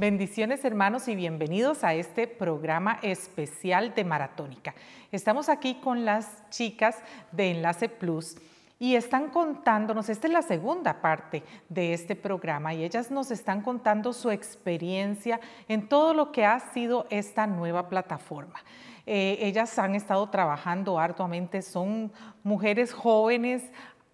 Bendiciones hermanos y bienvenidos a este programa especial de Maratónica. Estamos aquí con las chicas de Enlace Plus y están contándonos, esta es la segunda parte de este programa y ellas nos están contando su experiencia en todo lo que ha sido esta nueva plataforma. Eh, ellas han estado trabajando arduamente, son mujeres jóvenes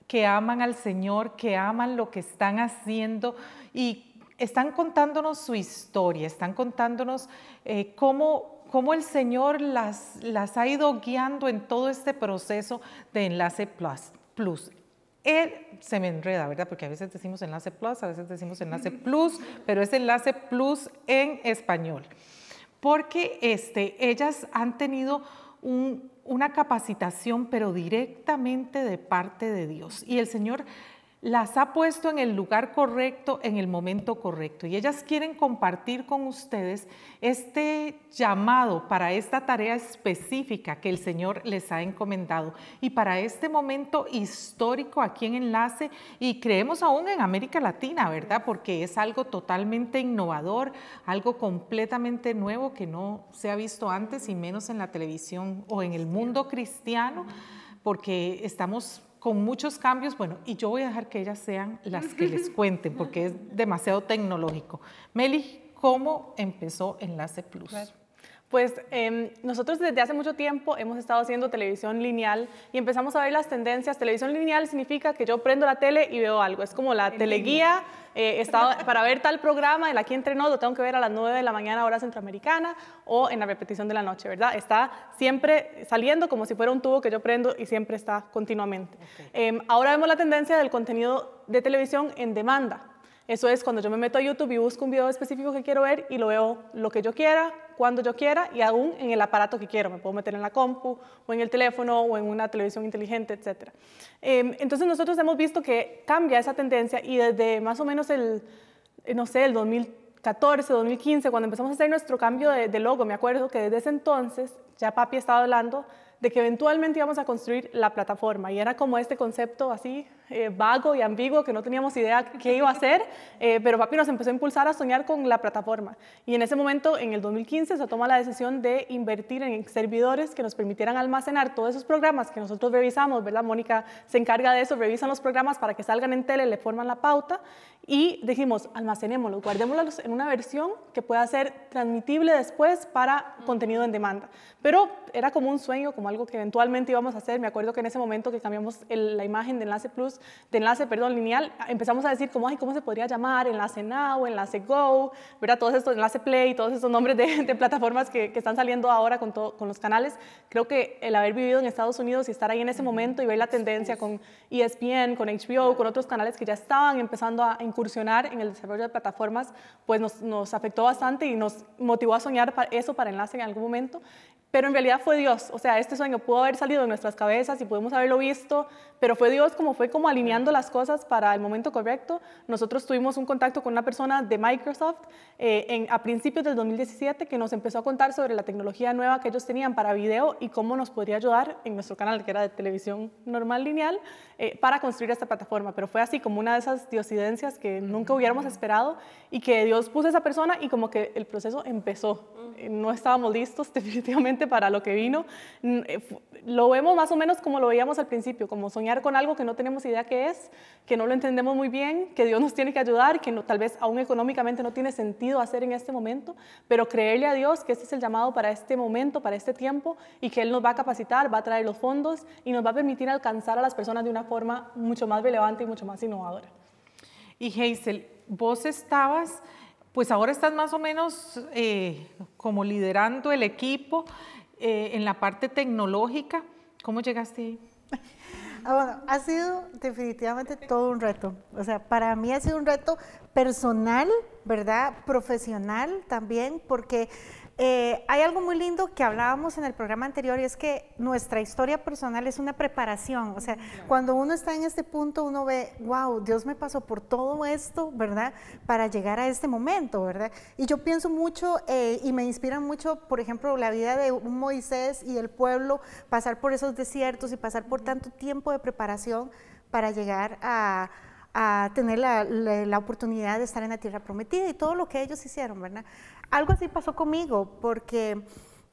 que aman al Señor, que aman lo que están haciendo y están contándonos su historia, están contándonos eh, cómo, cómo, el Señor las, las, ha ido guiando en todo este proceso de Enlace Plus. plus. Él se me enreda, ¿verdad? Porque a veces decimos Enlace Plus, a veces decimos Enlace Plus, pero es Enlace Plus en español. Porque este, ellas han tenido una capacitación, pero directamente de parte de Dios. Y el Señor las ha puesto en el lugar correcto, en el momento correcto. Y ellas quieren compartir con ustedes este llamado para esta tarea específica que el Señor les ha encomendado y para este momento histórico aquí en Enlace y creemos aún en América Latina, ¿verdad? Porque es algo totalmente innovador, algo completamente nuevo que no se ha visto antes y menos en la televisión o en el mundo cristiano porque estamos con muchos cambios, bueno, y yo voy a dejar que ellas sean las que les cuenten, porque es demasiado tecnológico. Meli, ¿cómo empezó Enlace Plus? Pues em, nosotros desde hace mucho tiempo hemos estado haciendo televisión lineal y empezamos a ver las tendencias. Televisión lineal significa que yo prendo la tele y veo algo. Es como la teleguía. Eh, para ver tal programa, el aquí entrenó lo tengo que ver a las 9 de la mañana, hora centroamericana, o en la repetición de la noche, ¿verdad? Está siempre saliendo como si fuera un tubo que yo prendo y siempre está continuamente. Em, ahora vemos la tendencia del contenido de televisión en demanda. Eso es cuando yo me meto a YouTube y busco un video específico que quiero ver y lo veo lo que yo quiera, cuando yo quiera y aún en el aparato que quiero. Me puedo meter en la compu o en el teléfono o en una televisión inteligente, etc. Em, entonces nosotros hemos visto que cambia esa tendencia y desde más o menos el, no sé, el 2014, 2015, cuando empezamos a hacer nuestro cambio de, de logo, me acuerdo que desde ese entonces ya papi estaba hablando de que eventualmente íbamos a construir la plataforma y era como este concepto así eh, vago y ambiguo que no teníamos idea qué iba a hacer, eh, pero papi nos empezó a impulsar a soñar con la plataforma. Y en ese momento, en el 2015, se toma la decisión de invertir en servidores que nos permitieran almacenar todos esos programas que nosotros revisamos, ¿verdad? Mónica se encarga de eso, revisan los programas para que salgan en tele, le forman la pauta y dijimos, almacenémoslos, guardémoslos en una versión que pueda ser transmitible después para contenido en demanda. Pero era como un sueño, como algo que eventualmente íbamos a hacer. Me acuerdo que en ese momento que cambiamos la imagen de Enlace Plus de enlace, perdón, lineal, empezamos a decir cómo ay, ¿cómo se podría llamar? Enlace Now, enlace Go, ¿verdad? Todos estos, enlace Play, todos esos nombres de, plataformas que, están saliendo ahora con, los canales. Creo que el haber vivido en Estados Unidos y estar ahí en ese momento y ver la tendencia con ESPN, con HBO, con otros canales que ya estaban empezando a incursionar en el desarrollo de plataformas, pues nos, afectó bastante y nos motivó a soñar eso para enlace en algún momento pero en realidad fue Dios. O sea, este sueño pudo haber salido de nuestras cabezas y pudimos haberlo visto, pero fue Dios como fue como alineando las cosas para el momento correcto. Nosotros tuvimos un contacto con una persona de Microsoft eh, en, a principios del 2017 que nos empezó a contar sobre la tecnología nueva que ellos tenían para video y cómo nos podría ayudar en nuestro canal, que era de televisión normal lineal, eh, para construir esta plataforma. Pero fue así como una de esas diosidencias que nunca hubiéramos esperado y que Dios puso a esa persona y como que el proceso empezó. No estábamos listos definitivamente para lo que vino, mm, eh, lo vemos más o menos como lo veíamos al principio, como soñar con algo que no tenemos idea qué es, que no lo entendemos muy bien, que Dios nos tiene que ayudar, que tal vez aún económicamente no tiene sentido hacer en este momento, pero creerle a Dios que este es el llamado para este momento, para este tiempo, y que Él nos va a capacitar, va a traer los fondos y nos va a permitir alcanzar a las personas de una forma mucho más relevante y mucho más innovadora. Y Hazel, vos estabas pues ahora estás más o menos eh, como liderando el equipo eh, en la parte tecnológica. ¿Cómo llegaste ahí? Ah, bueno, ha sido definitivamente todo un reto. O sea, para mí ha sido un reto personal, ¿verdad? Profesional también, porque eh, hay algo muy lindo que hablábamos en el programa anterior y es que nuestra historia personal es una preparación. O sea, cuando uno está en este punto, uno ve, wow, Dios me pasó por todo esto, ¿verdad? Para llegar a este momento, ¿verdad? Y yo pienso mucho eh, y me inspira mucho, por ejemplo, la vida de un Moisés y el pueblo, pasar por esos desiertos y pasar por tanto tiempo de preparación para llegar a, tener la, oportunidad de estar en la tierra prometida y todo lo que ellos hicieron, ¿verdad? algo así pasó conmigo, porque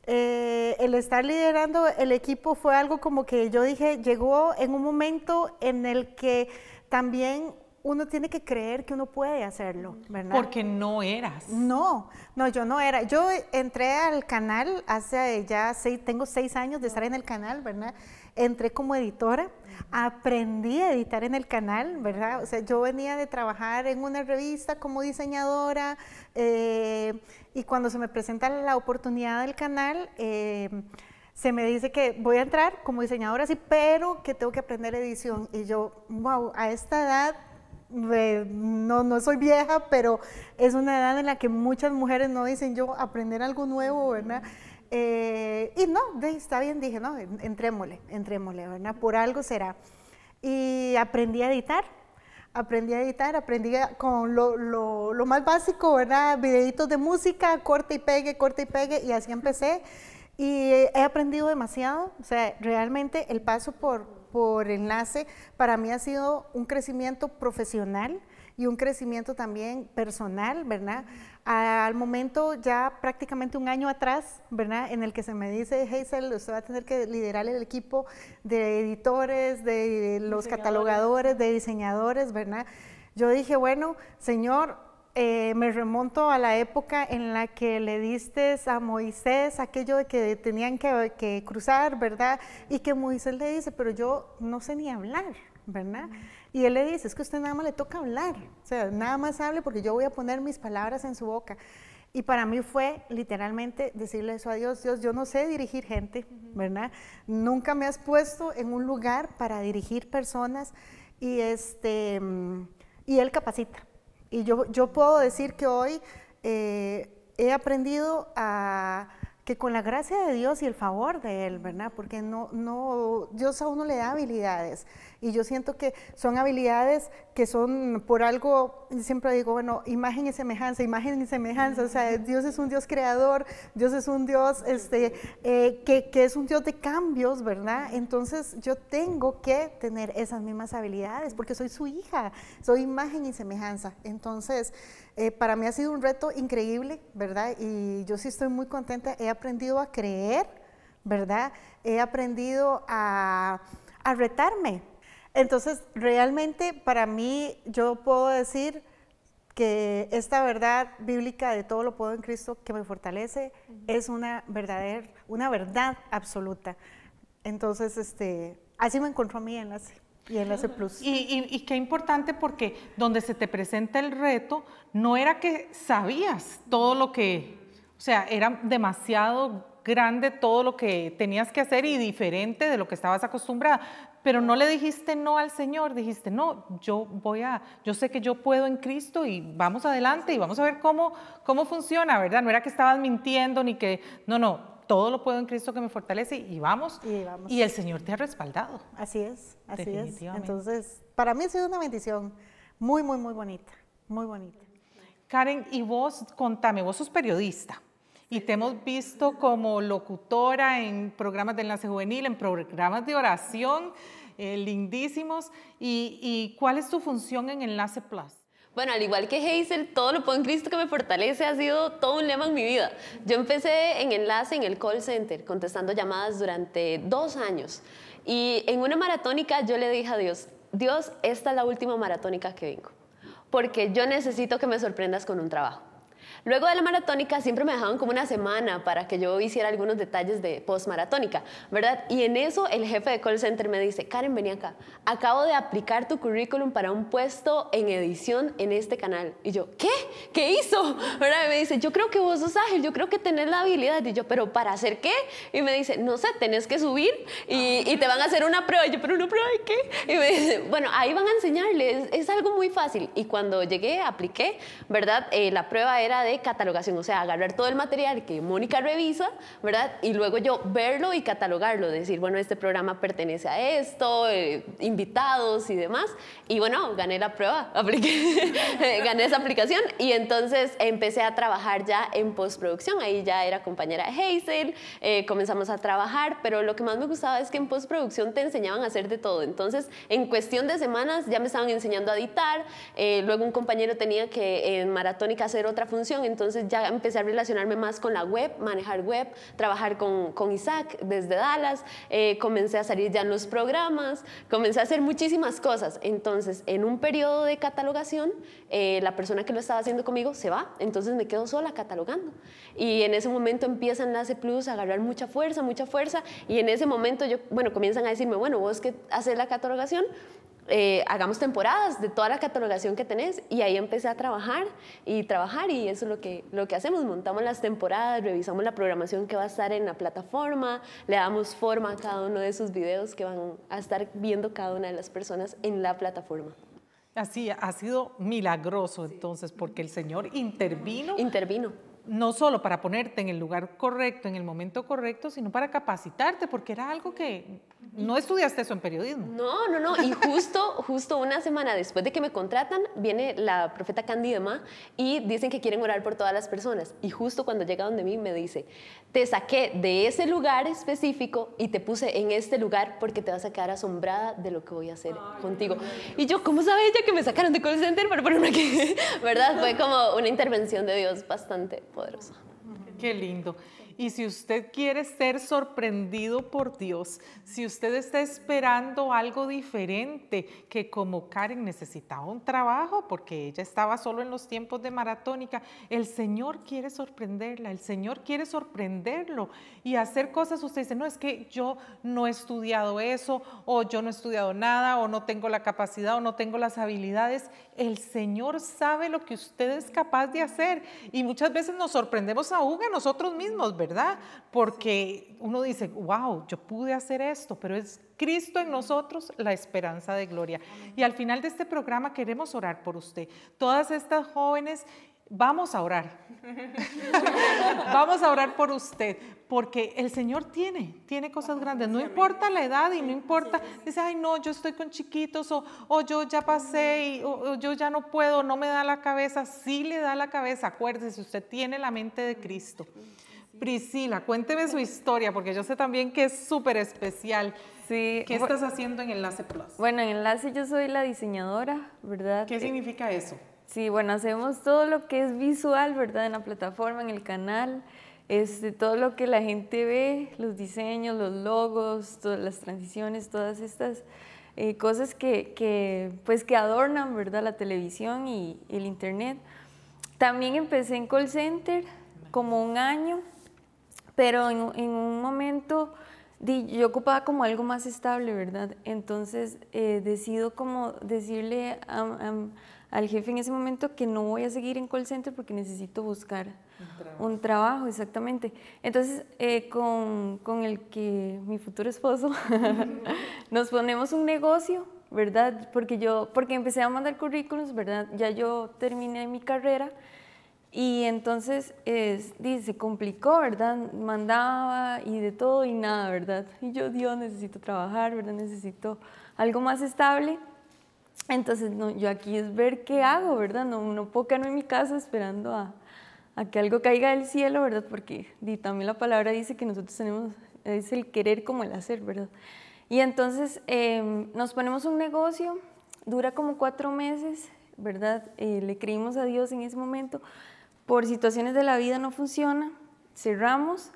eh, el estar liderando el equipo fue algo como que yo dije, llegó en un momento en el que también uno tiene que creer que uno puede hacerlo, ¿verdad? Porque no eras. No, no, yo no era. Yo entré al canal hace ya seis, tengo seis años de estar en el canal, ¿verdad? Entré como editora, aprendí a editar en el canal, ¿verdad? O sea, yo venía de trabajar en una revista como diseñadora eh, y cuando se me presenta la oportunidad del canal, eh, se me dice que voy a entrar como diseñadora, sí, pero que tengo que aprender edición. Y yo, wow, a esta edad no, no soy vieja, pero es una edad en la que muchas mujeres no dicen yo aprender algo nuevo, ¿verdad? Eh, y no, está bien, dije, no, entrémosle, entrémosle, ¿verdad? Por algo será. Y aprendí a editar, aprendí a editar, aprendí con lo, lo, más básico, ¿verdad? Videitos de música, corte y pegue, corte y pegue, y así empecé. Y he aprendido demasiado, o sea, realmente el paso por, por enlace, para mí ha sido un crecimiento profesional y un crecimiento también personal, ¿verdad? Al momento, ya prácticamente un año atrás, ¿verdad? En el que se me dice, Hazel, usted va a tener que liderar el equipo de editores, de los catalogadores, de diseñadores, ¿verdad? Yo dije, bueno, señor, eh, me remonto a la época en la que le diste a Moisés aquello de que tenían que, que, cruzar, ¿verdad? Y que Moisés le dice, pero yo no sé ni hablar, ¿verdad? Y él le dice, es que usted nada más le toca hablar, o sea, nada más hable porque yo voy a poner mis palabras en su boca. Y para mí fue literalmente decirle eso a Dios, Dios, yo no sé dirigir gente, ¿verdad? Nunca me has puesto en un lugar para dirigir personas y, este, mm, y Él capacita. Y yo, yo puedo decir que hoy eh, he aprendido a que con la gracia de Dios y el favor de Él, ¿verdad? Porque no, no, Dios a uno le da habilidades y yo siento que son habilidades que son por algo, siempre digo, bueno, imagen y semejanza, imagen y semejanza, o sea, Dios es un Dios creador, Dios es un Dios este, eh, que, que, es un Dios de cambios, ¿verdad? Entonces yo tengo que tener esas mismas habilidades porque soy su hija, soy imagen y semejanza. Entonces, eh, para mí ha sido un reto increíble, ¿verdad? Y yo sí estoy muy contenta. He aprendido a creer, ¿verdad? He aprendido a, retarme. Entonces, realmente para mí yo puedo decir que esta verdad bíblica de todo lo puedo en Cristo que me fortalece es una verdadera, una verdad absoluta. Entonces, este, así me encontró a mí en enlace. Y enlace plus. Y, y, y, qué importante porque donde se te presenta el reto, no era que sabías todo lo que, o sea, era demasiado grande todo lo que tenías que hacer y diferente de lo que estabas acostumbrada. Pero no le dijiste no al Señor, dijiste, no, yo voy a, yo sé que yo puedo en Cristo y vamos adelante y vamos a ver cómo, cómo funciona, ¿verdad? No era que estabas mintiendo ni que, no, no, todo lo puedo en Cristo que me fortalece y vamos. Y, el Señor te ha respaldado. Así es, así es. Entonces, para mí ha sido una bendición muy, muy, muy bonita, muy bonita. Karen, y vos contame, vos sos periodista y te hemos visto como locutora en programas de enlace juvenil, en programas de oración, eh, lindísimos. Y, ¿Y cuál es tu función en Enlace Plus? Bueno, al igual que Hazel, todo lo puedo en Cristo que me fortalece ha sido todo un lema en mi vida. Yo empecé en enlace en el call center, contestando llamadas durante dos años. Y en una maratónica yo le dije a Dios, Dios, esta es la última maratónica que vengo, porque yo necesito que me sorprendas con un trabajo. Luego de la maratónica siempre me dejaban como una semana para que yo hiciera algunos detalles de post maratónica ¿verdad? Y en eso el jefe de call center me dice, Karen, vení acá, acabo de aplicar tu currículum para un puesto en edición en este canal. Y yo, ¿qué? ¿Qué hizo? me dice, yo creo que vos sos ágil, yo creo que tenés la habilidad. Y yo, ¿pero para hacer qué? Y me dice, no sé, tenés que subir y, ah. te van a hacer una prueba. Y yo, ¿pero una prueba de qué? Y me dice, bueno, ahí van a enseñarles, es algo muy fácil. Y cuando llegué, apliqué, ¿verdad? Eh, la prueba era de catalogación, o sea, agarrar todo el material que Mónica revisa, ¿verdad? Y luego yo verlo y catalogarlo, decir, bueno, este programa pertenece a esto, eh, invitados y demás. Y bueno, gané la prueba, gané esa aplicación y entonces empecé a trabajar ya en postproducción, ahí ya era compañera de Hazel, eh, comenzamos a trabajar, pero lo que más me gustaba es que en postproducción te enseñaban a hacer de todo, entonces en cuestión de semanas ya me estaban enseñando a editar, eh, luego un compañero tenía que en maratónica hacer otra función, entonces ya empecé a relacionarme más con la web, manejar web, trabajar con, Isaac desde Dallas, eh, comencé a salir ya en los programas, comencé a hacer muchísimas cosas. Entonces, en un periodo de catalogación, eh, la persona que lo estaba haciendo conmigo se va, entonces me quedo sola catalogando. Y en ese momento empiezan las Plus a agarrar mucha fuerza, mucha fuerza, y en ese momento yo, bueno, comienzan a decirme, bueno, vos que haces la catalogación, eh, hagamos temporadas de toda la catalogación que tenés y ahí empecé a trabajar y trabajar y eso es lo que, lo que hacemos, montamos las temporadas, revisamos la programación que va a estar en la plataforma, le damos forma a cada uno de esos videos que van a estar viendo cada una de las personas en la plataforma. Así, ha sido milagroso entonces, porque el Señor intervino. Intervino no solo para ponerte en el lugar correcto, en el momento correcto, sino para capacitarte, porque era algo que no estudiaste eso en periodismo. No, no, no. Y justo, justo una semana después de que me contratan, viene la profeta Candy y dicen que quieren orar por todas las personas. Y justo cuando llega donde mí me dice, te saqué de ese lugar específico y te puse en este lugar porque te vas a quedar asombrada de lo que voy a hacer contigo. Y yo, ¿cómo sabe ella que me sacaron de call center para ponerme aquí? ¿Verdad? Fue como una intervención de Dios bastante poderosa. Qué lindo. Y si usted quiere ser sorprendido por Dios, si usted está esperando algo diferente, que como Karen necesitaba un trabajo porque ella estaba solo en los tiempos de maratónica, el Señor quiere sorprenderla, el Señor quiere sorprenderlo y hacer cosas. Usted dice, no, es que yo no he estudiado eso, o yo no he estudiado nada, o no tengo la capacidad, o no tengo las habilidades. El Señor sabe lo que usted es capaz de hacer y muchas veces nos sorprendemos aún a nosotros mismos, ¿verdad? ¿verdad? Porque uno dice, wow, yo pude hacer esto, pero es Cristo en nosotros la esperanza de gloria. Y al final de este programa queremos orar por usted. Todas estas jóvenes vamos a orar. vamos a orar por usted, porque el Señor tiene, tiene cosas grandes. No importa la edad y no importa, dice, ay, no, yo estoy con chiquitos o, yo ya pasé y, yo ya no puedo, no me da la cabeza. Sí le da la cabeza, acuérdese, usted tiene la mente de Cristo. Priscila, cuénteme su historia, porque yo sé también que es súper especial. Sí. ¿Qué estás haciendo en Enlace Plus? Bueno, en Enlace yo soy la diseñadora, ¿verdad? ¿Qué eh, significa eso? Sí, bueno, hacemos todo lo que es visual, ¿verdad? En la plataforma, en el canal, este, todo lo que la gente ve, los diseños, los logos, todas las transiciones, todas estas eh, cosas que, pues, que adornan, ¿verdad? La televisión y el internet. También empecé en call center como un año pero en, un momento yo ocupaba como algo más estable, ¿verdad? Entonces eh, decido como decirle al jefe en ese momento que no voy a seguir en call center porque necesito buscar un trabajo, exactamente. Entonces eh, con, con, el que mi futuro esposo nos ponemos un negocio, ¿verdad? Porque yo, porque empecé a mandar currículums, ¿verdad? Ya yo terminé mi carrera. Y entonces es, dice, se complicó, ¿verdad? Mandaba y de todo y nada, ¿verdad? Y yo, Dios, necesito trabajar, ¿verdad? Necesito algo más estable. Entonces, no, yo aquí es ver qué hago, ¿verdad? No, no puedo quedarme en mi casa esperando a, que algo caiga del cielo, ¿verdad? Porque también la palabra dice que nosotros tenemos, es el querer como el hacer, ¿verdad? Y entonces em, nos ponemos un negocio, dura como cuatro meses, ¿verdad? Eh, le creímos a Dios en ese momento, por situaciones de la vida no funciona, cerramos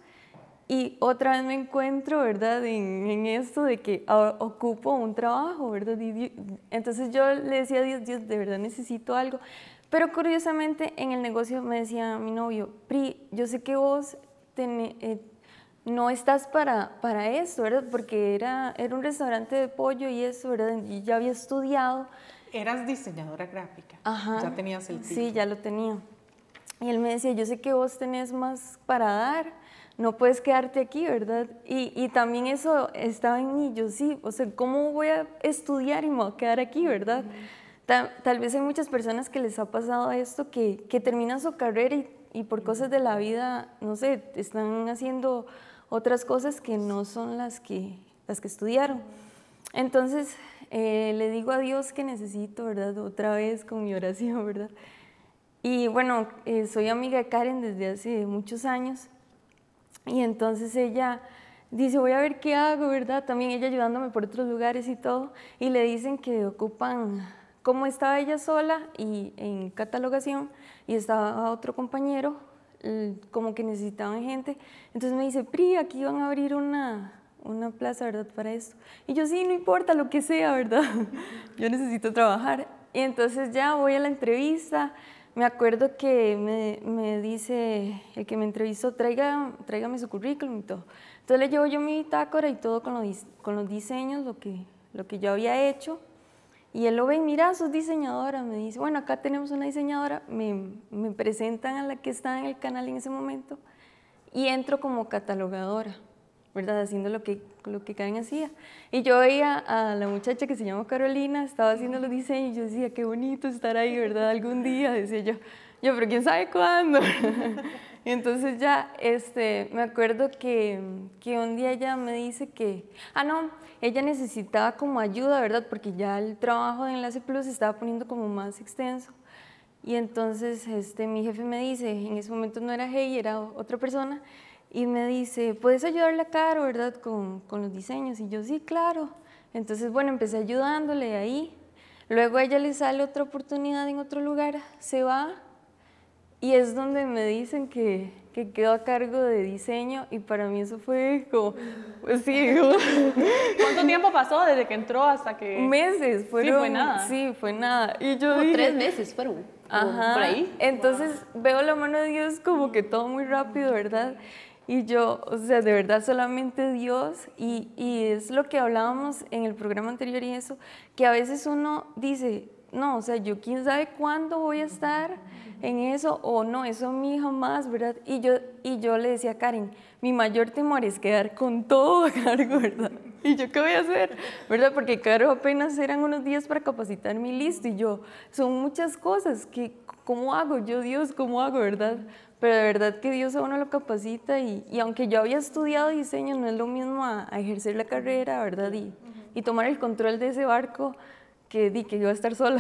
y otra vez me encuentro, ¿verdad? En, esto de que ocupo un trabajo, ¿verdad? Entonces yo le decía a Dios, Dios, de verdad necesito algo. Pero curiosamente en el negocio me decía mi novio, Pri, yo sé que vos eh, no estás para, para eso, ¿verdad? Porque era, era un restaurante de pollo y eso, ¿verdad? Y ya había estudiado. Eras diseñadora gráfica. Ya tenías el Sí, ya lo tenía. Y él me decía, yo sé que vos tenés más para dar, no puedes quedarte aquí, ¿verdad? Y, y, también eso estaba en mí, yo sí, o sea, ¿cómo voy a estudiar y me voy a quedar aquí, ¿verdad? tal, vez hay muchas personas que les ha pasado esto, que, que terminan su carrera y, y por cosas de la vida, no sé, están haciendo otras cosas que no son las que, las que estudiaron. Entonces, eh, le digo a Dios que necesito, ¿verdad? Otra vez con mi oración, ¿verdad? Y bueno, eh, soy amiga de Karen desde hace muchos años. Y entonces ella dice, voy a ver qué hago, ¿verdad? También ella ayudándome por otros lugares y todo. Y le dicen que ocupan, como estaba ella sola y en catalogación, y estaba otro compañero, como que necesitaban gente. Entonces me dice, Pri, aquí van a abrir una, una plaza, ¿verdad? Para esto. Y yo, sí, no importa lo que sea, ¿verdad? yo necesito trabajar. Y entonces ya voy a la entrevista me acuerdo que me, me, dice el que me entrevistó, Traiga, tráigame su currículum y todo. Entonces le llevo yo mi bitácora y todo con los, con los diseños, lo que, lo que yo había hecho. Y él lo ve y mira, sos diseñadora. Me dice, bueno, acá tenemos una diseñadora. Me, me presentan a la que está en el canal en ese momento y entro como catalogadora. ¿verdad? Haciendo lo que, lo que Karen hacía. Y yo veía a la muchacha que se llamaba Carolina, estaba haciendo los diseños y yo decía, qué bonito estar ahí, ¿verdad? Algún día, decía yo, yo, pero quién sabe cuándo. y entonces ya, este, me acuerdo que, que un día ella me dice que, ah, no, ella necesitaba como ayuda, ¿verdad? Porque ya el trabajo de Enlace Plus se estaba poniendo como más extenso. Y entonces este, mi jefe me dice, en ese momento no era Hey, era otra persona, y me dice, ¿puedes ayudarla a Caro, verdad, con, con, los diseños? Y yo, sí, claro. Entonces, bueno, empecé ayudándole ahí. Luego a ella le sale otra oportunidad en otro lugar, se va y es donde me dicen que, que quedó a cargo de diseño y para mí eso fue como, pues sí. ¿Cuánto tiempo pasó desde que entró hasta que...? Meses, fueron... Sí, fue nada. Sí, fue nada. Y yo tres meses fueron. Ajá. Por ahí. Entonces veo la mano de Dios como que todo muy rápido, ¿verdad? Y yo, o sea, de verdad solamente Dios, y, y, es lo que hablábamos en el programa anterior y eso, que a veces uno dice, no, o sea, yo quién sabe cuándo voy a estar en eso, o no, eso mi jamás, ¿verdad? Y yo, y yo le decía a Karen, mi mayor temor es quedar con todo a cargo, ¿verdad? ¿Y yo qué voy a hacer? ¿Verdad? Porque claro, apenas eran unos días para capacitar mi listo. Y yo, son muchas cosas que, ¿cómo hago? Yo, Dios, ¿cómo hago? ¿Verdad? pero de verdad que Dios a uno lo capacita y, aunque yo había estudiado diseño, no es lo mismo a, ejercer la carrera, ¿verdad? Y, y, tomar el control de ese barco que di que yo iba a estar sola.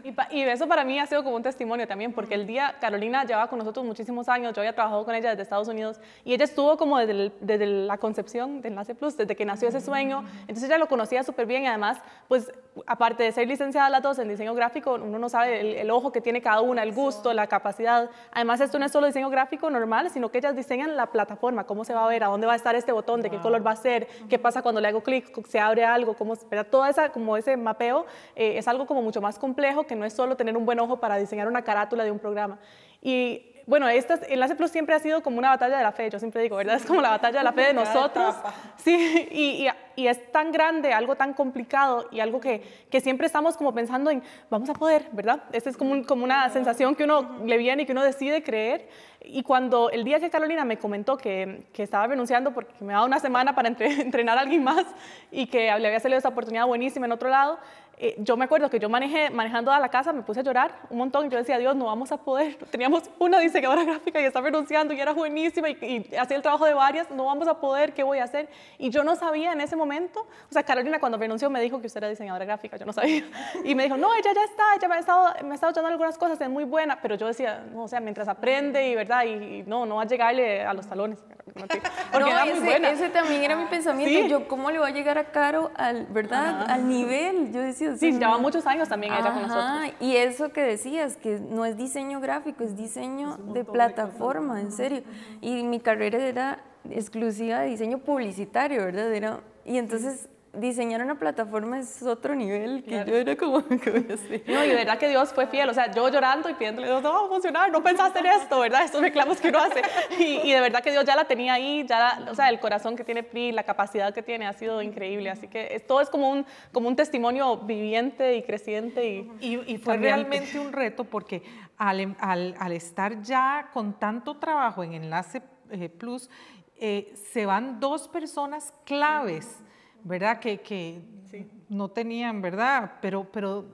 y, eso para mí ha sido como un testimonio también, porque el día Carolina llevaba con nosotros muchísimos años, yo había trabajado con ella desde Estados Unidos y ella estuvo como desde, desde la concepción de Enlace Plus, desde que nació ese sueño, mm. entonces ella lo conocía súper bien y además pues aparte de ser licenciada las dos en diseño gráfico, uno no sabe el, ojo que tiene cada una, el gusto, la capacidad. Además, esto no es solo diseño gráfico normal, sino que ellas diseñan la plataforma, cómo se va a ver, a dónde va a estar este botón, de qué color va a ser, qué pasa cuando le hago clic, se abre algo, cómo, toda esa, como ese mapeo eh, es algo como mucho más complejo que no es solo tener un buen ojo para diseñar una carátula de un programa. Y bueno, esta, Enlace Plus siempre ha sido como una batalla de la fe, yo siempre digo, ¿verdad? Es como la batalla de la fe de nosotros. Sí, y, y, es tan grande, algo tan complicado y algo que, que, siempre estamos como pensando en, vamos a poder, ¿verdad? Esta es como, como una sensación que uno le viene y que uno decide creer. Y cuando el día que Carolina me comentó que, que estaba renunciando porque me daba una semana para entrenar a alguien más y que le había salido esa oportunidad buenísima en otro lado, eh, yo me acuerdo que yo manejé, manejando a la casa me puse a llorar un montón. y Yo decía, Dios, no vamos a poder. Teníamos una diseñadora gráfica y está renunciando y era buenísima y, hacía el trabajo de varias, no vamos a poder, ¿qué voy a hacer? Y yo no sabía en ese momento, o sea, Carolina cuando renunció me dijo que usted era diseñadora gráfica, yo no sabía. Y me dijo, no, ella ya está, ella me ha estado, me ha estado algunas cosas, es muy buena, pero yo decía, no, o sea, mientras aprende y verdad, y, no, no va a llegarle a los talones. Porque era ese, muy buena. ese también era mi pensamiento, yo, ¿cómo le va a llegar a Caro al, verdad, al nivel? Yo decía, Sí, sí, lleva muchos años también ella con nosotros. Y eso que decías, que no es diseño gráfico, es diseño de plataforma, en serio. Y mi carrera era exclusiva de diseño publicitario, ¿verdad? y entonces diseñar una plataforma es otro nivel que yo era como No, y de verdad que Dios fue fiel, o sea, yo llorando y pidiéndole, no, no va a funcionar, no pensaste en esto, ¿verdad? Estos reclamos que uno hace. Y, y de verdad que Dios ya la tenía ahí, ya o sea, el corazón que tiene Pri, la capacidad que tiene ha sido increíble, así que todo es como un, como un testimonio viviente y creciente. Y, fue realmente un reto porque Em, al, estar ya con tanto trabajo en Enlace eh, Plus, eh, se van dos personas claves, ¿verdad? Que, no tenían, ¿verdad? Pero, pero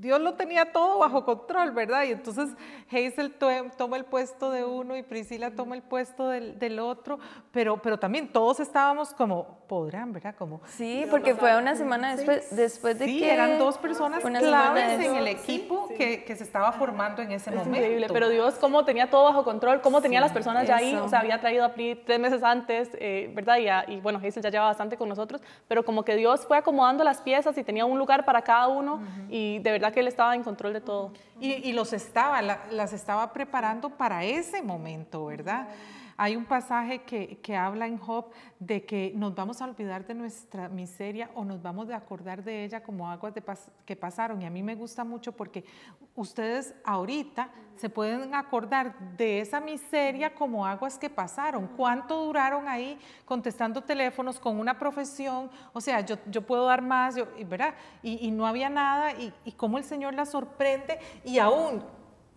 Dios lo tenía todo bajo control, ¿verdad? Y entonces Hazel toma el puesto de uno y Priscila toma el puesto del, otro, pero, pero también todos estábamos como, podrán, ¿verdad? Como, sí, porque fue una semana después, después de que... eran dos personas claves en el equipo Que, se estaba formando en ese es momento. Increíble, pero Dios cómo tenía todo bajo control, cómo tenía las personas ya ahí, o sea, había traído a Pri tres meses antes, eh, ¿verdad? Y, bueno, Hazel ya lleva bastante con nosotros, pero como que Dios fue acomodando las piezas y tenía un lugar para cada uno y de verdad que él estaba en control de todo. Y, los estaba, las estaba preparando para ese momento, ¿verdad? Hay un pasaje que, habla en Job de que nos vamos a olvidar de nuestra miseria o nos vamos a acordar de ella como aguas de que pasaron. Y a mí me gusta mucho porque ustedes ahorita se pueden acordar de esa miseria como aguas que pasaron. ¿Cuánto duraron ahí contestando teléfonos con una profesión? O sea, yo, yo puedo dar más, ¿verdad? Y, no había nada y, y cómo el Señor la sorprende y aún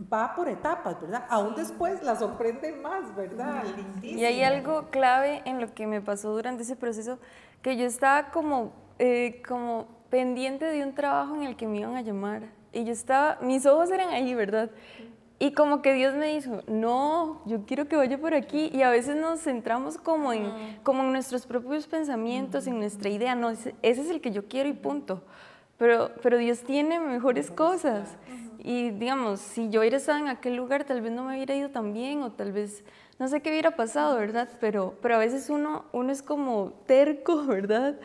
va por etapas, ¿verdad? Aún después la sorprende más, ¿verdad? Y hay algo clave en lo que me pasó durante ese proceso, que yo estaba como, eh, como pendiente de un trabajo en el que me iban a llamar. Y yo estaba, mis ojos eran ahí, ¿verdad? Y como que Dios me dijo, no, yo quiero que vaya por aquí. Y a veces nos centramos como en, como en nuestros propios pensamientos, en nuestra idea. No, ese, ese es el que yo quiero y punto. Pero, pero Dios tiene mejores cosas. Y digamos, si yo hubiera estado en aquel lugar, tal vez no me hubiera ido tan bien o tal vez no sé qué hubiera pasado, ¿verdad? Pero, pero a veces uno, uno es como terco, ¿verdad?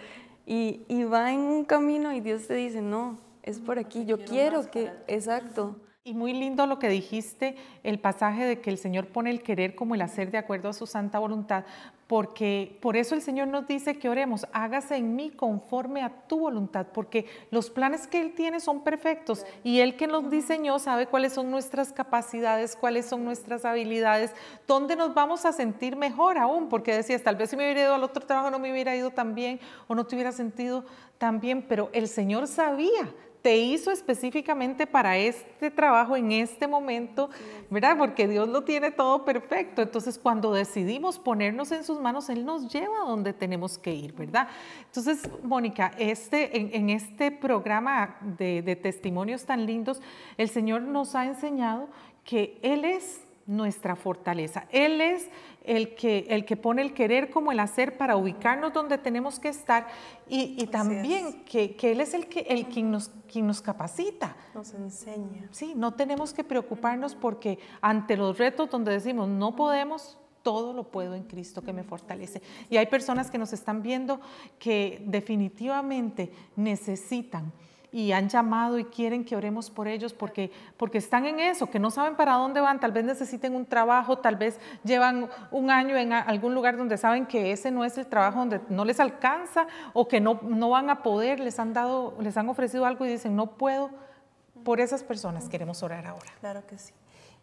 Y, va en un camino y Dios te dice, no, es por aquí, yo quiero que, exacto. Y muy lindo lo que dijiste, el pasaje de que el Señor pone el querer como el hacer de acuerdo a su santa voluntad, porque por eso el Señor nos dice que oremos, hágase en mí conforme a tu voluntad, porque los planes que Él tiene son perfectos y Él que nos diseñó sabe cuáles son nuestras capacidades, cuáles son nuestras habilidades, dónde nos vamos a sentir mejor aún, porque decías, tal vez si me hubiera ido al otro trabajo no me hubiera ido tan bien o no te hubiera sentido tan bien, pero el Señor sabía te hizo específicamente para este trabajo en este momento, ¿verdad? Porque Dios lo tiene todo perfecto. Entonces, cuando decidimos ponernos en sus manos, Él nos lleva a donde tenemos que ir, ¿verdad? Entonces, Mónica, este, en, este programa de testimonios tan lindos, el Señor nos ha enseñado que Él es nuestra fortaleza. Él es el que, el que pone el querer como el hacer para ubicarnos donde tenemos que estar y, también que, Él es el, que, el nos, nos capacita. Nos enseña. Sí, no tenemos que preocuparnos porque ante los retos donde decimos no podemos, todo lo puedo en Cristo que me fortalece. Y hay personas que nos están viendo que definitivamente necesitan y han llamado y quieren que oremos por ellos porque, porque están en eso, que no saben para dónde van, tal vez necesiten un trabajo, tal vez llevan un año en algún lugar donde saben que ese no es el trabajo, donde no les alcanza o que no, no van a poder, les han dado, les han ofrecido algo y dicen no puedo. Por esas personas queremos orar ahora. Claro que sí.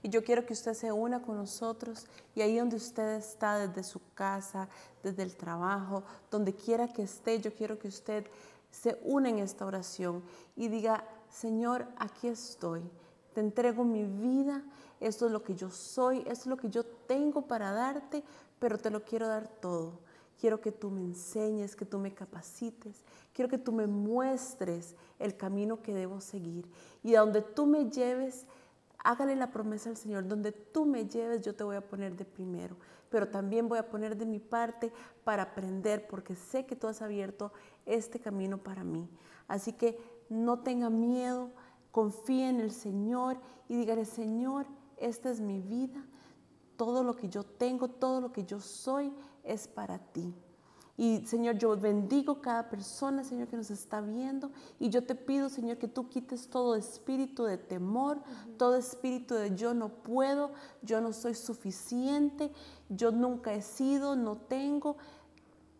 Y yo quiero que usted se una con nosotros y ahí donde usted está, desde su casa, desde el trabajo, donde quiera que esté, yo quiero que usted se une en esta oración y diga, Señor, aquí estoy, te entrego mi vida, esto es lo que yo soy, esto es lo que yo tengo para darte, pero te lo quiero dar todo. Quiero que tú me enseñes, que tú me capacites, quiero que tú me muestres el camino que debo seguir. Y a donde tú me lleves, hágale la promesa al Señor, donde tú me lleves yo te voy a poner de primero, pero también voy a poner de mi parte para aprender, porque sé que tú has abierto este camino para mí. Así que no tenga miedo, confíe en el Señor y dígale, Señor, esta es mi vida, todo lo que yo tengo, todo lo que yo soy es para ti. Y Señor, yo bendigo cada persona, Señor, que nos está viendo. Y yo te pido, Señor, que tú quites todo espíritu de temor, todo espíritu de yo no puedo, yo no soy suficiente, yo nunca he sido, no tengo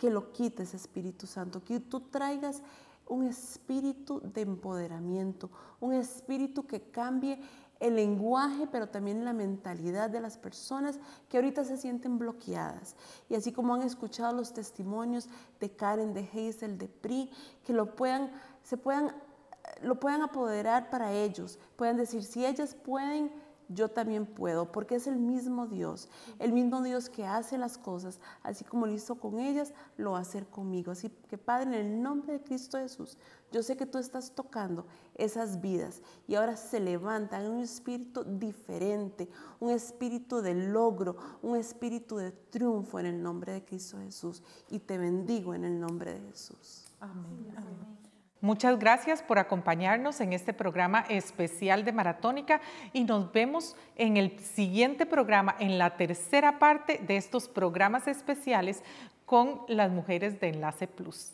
que lo quites, Espíritu Santo, que tú traigas un espíritu de empoderamiento, un espíritu que cambie el lenguaje, pero también la mentalidad de las personas que ahorita se sienten bloqueadas. Y así como han escuchado los testimonios de Karen, de Hazel, de Pri, que lo puedan, se puedan, lo puedan apoderar para ellos, puedan decir, si ellas pueden yo también puedo, porque es el mismo Dios, el mismo Dios que hace las cosas, así como lo hizo con ellas, lo va a hacer conmigo. Así que Padre, en el nombre de Cristo Jesús, yo sé que tú estás tocando esas vidas y ahora se levantan en un espíritu diferente, un espíritu de logro, un espíritu de triunfo en el nombre de Cristo Jesús. Y te bendigo en el nombre de Jesús. Amén. Amén. Muchas gracias por acompañarnos en este programa especial de Maratónica y nos vemos en el siguiente programa, en la tercera parte de estos programas especiales con las mujeres de Enlace Plus.